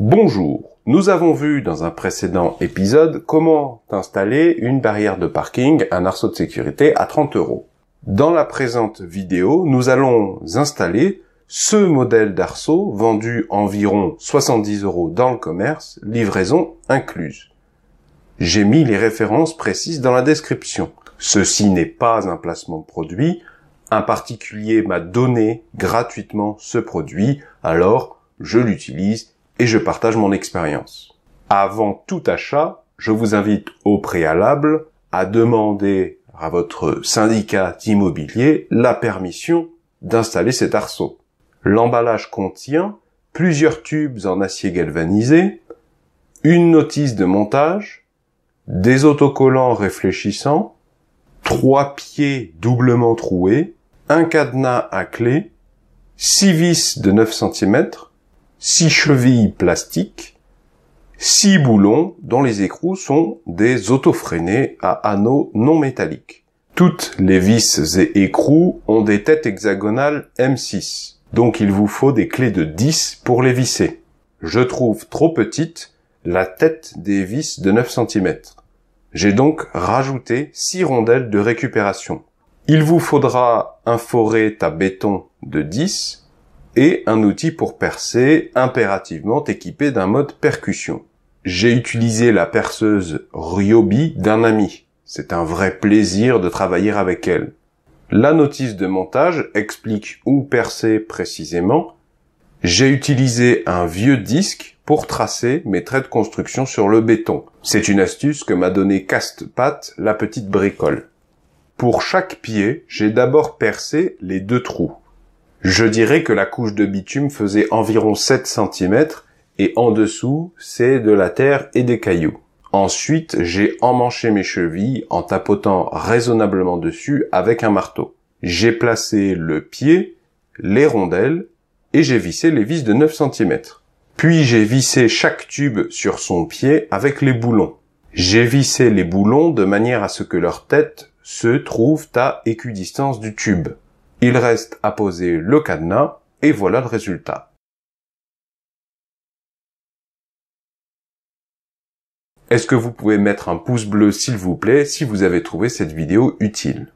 Bonjour, nous avons vu dans un précédent épisode comment installer une barrière de parking, un arceau de sécurité à 30 euros. Dans la présente vidéo, nous allons installer ce modèle d'arceau vendu environ 70 euros dans le commerce, livraison incluse. J'ai mis les références précises dans la description. Ceci n'est pas un placement de produit, un particulier m'a donné gratuitement ce produit, alors je l'utilise et je partage mon expérience. Avant tout achat, je vous invite au préalable à demander à votre syndicat immobilier la permission d'installer cet arceau. L'emballage contient plusieurs tubes en acier galvanisé, une notice de montage, des autocollants réfléchissants, trois pieds doublement troués, un cadenas à clé, six vis de 9 cm, 6 chevilles plastiques, 6 boulons dont les écrous sont des autofreinés à anneaux non métalliques. Toutes les vis et écrous ont des têtes hexagonales M6, donc il vous faut des clés de 10 pour les visser. Je trouve trop petite la tête des vis de 9 cm. J'ai donc rajouté 6 rondelles de récupération. Il vous faudra un forêt à béton de 10 et un outil pour percer impérativement équipé d'un mode percussion. J'ai utilisé la perceuse Ryobi d'un ami. C'est un vrai plaisir de travailler avec elle. La notice de montage explique où percer précisément. J'ai utilisé un vieux disque pour tracer mes traits de construction sur le béton. C'est une astuce que m'a donnée Pat, la petite bricole. Pour chaque pied, j'ai d'abord percé les deux trous. Je dirais que la couche de bitume faisait environ 7 cm et en dessous, c'est de la terre et des cailloux. Ensuite, j'ai emmanché mes chevilles en tapotant raisonnablement dessus avec un marteau. J'ai placé le pied, les rondelles et j'ai vissé les vis de 9 cm. Puis j'ai vissé chaque tube sur son pied avec les boulons. J'ai vissé les boulons de manière à ce que leurs têtes se trouvent à équidistance du tube. Il reste à poser le cadenas et voilà le résultat. Est-ce que vous pouvez mettre un pouce bleu s'il vous plaît si vous avez trouvé cette vidéo utile